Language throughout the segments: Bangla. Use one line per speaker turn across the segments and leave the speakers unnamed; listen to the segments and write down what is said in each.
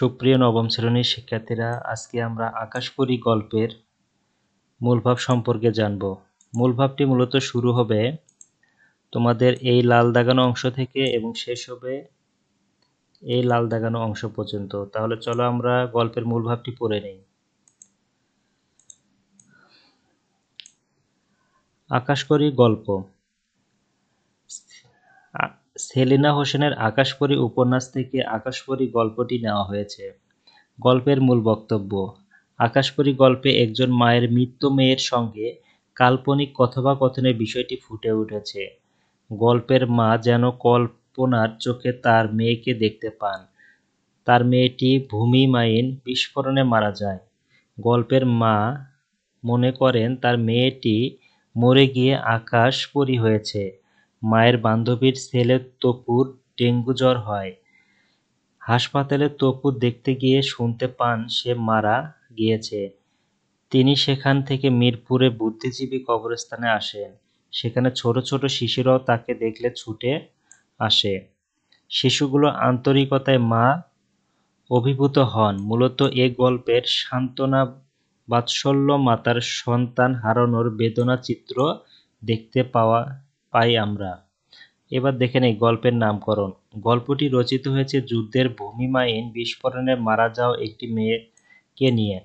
সুপ্রিয় নবম শ্রেণীর শিক্ষার্থীরা আজকে আমরা আকাশপুরী গল্পের মূলভাব সম্পর্কে জানব মূলভাবটি মূলত শুরু হবে তোমাদের এই লাল দাগানো অংশ থেকে এবং শেষ হবে এই লাল দাগানো অংশ পর্যন্ত তাহলে চলো আমরা গল্পের মূলভাবটি পড়ে নিই আকাশকরী গল্প সেলিনা হোসেনের আকাশপরি উপন্যাস থেকে আকাশপরি গল্পটি নেওয়া হয়েছে গল্পের মূল বক্তব্য আকাশপরি গল্পে একজন মায়ের মৃত্যু মেয়ের সঙ্গে কাল্পনিক কথোপকথনের বিষয়টি ফুটে উঠেছে গল্পের মা যেন কল্পনার চোখে তার মেয়েকে দেখতে পান তার মেয়েটি ভূমি মাইন বিস্ফোরণে মারা যায় গল্পের মা মনে করেন তার মেয়েটি মরে গিয়ে আকাশ হয়েছে মায়ের বান্ধবীর ছেলের তপুর ডেঙ্গু জ্বর হয় হাসপাতালে তপু দেখতে গিয়ে শুনতে পান সে মারা গিয়েছে তিনি সেখান থেকে মিরপুরে বুদ্ধিজীবী কবরস্থানে আসেন সেখানে ছোট ছোট শিশুরাও তাকে দেখলে ছুটে আসে শিশুগুলো আন্তরিকতায় মা অভিভূত হন মূলত এ গল্পের সান্ত্বনা বাৎসল্য মাতার সন্তান হারানোর বেদনা চিত্র দেখতে পাওয়া পাই আমরা এবার দেখে নেই গল্পের নামকরণ গল্পটি রচিত হয়েছে যুদ্ধের ভূমিমাইন বিস্ফোরণে মারা যাওয়া একটি মেয়েকে নিয়ে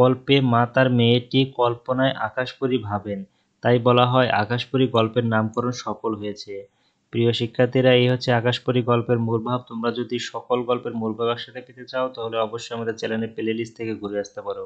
গল্পে মা তার মেয়েটি কল্পনায় আকাশপরী ভাবেন তাই বলা হয় আকাশপরী গল্পের নামকরণ সফল হয়েছে প্রিয় শিক্ষার্থীরা এই হচ্ছে আকাশপরী গল্পের মূলভাব তোমরা যদি সকল গল্পের মূলভাব একসাথে পেতে চাও তাহলে অবশ্যই আমাদের চ্যানেলের প্লে লিস্ট থেকে ঘুরে আসতে পারো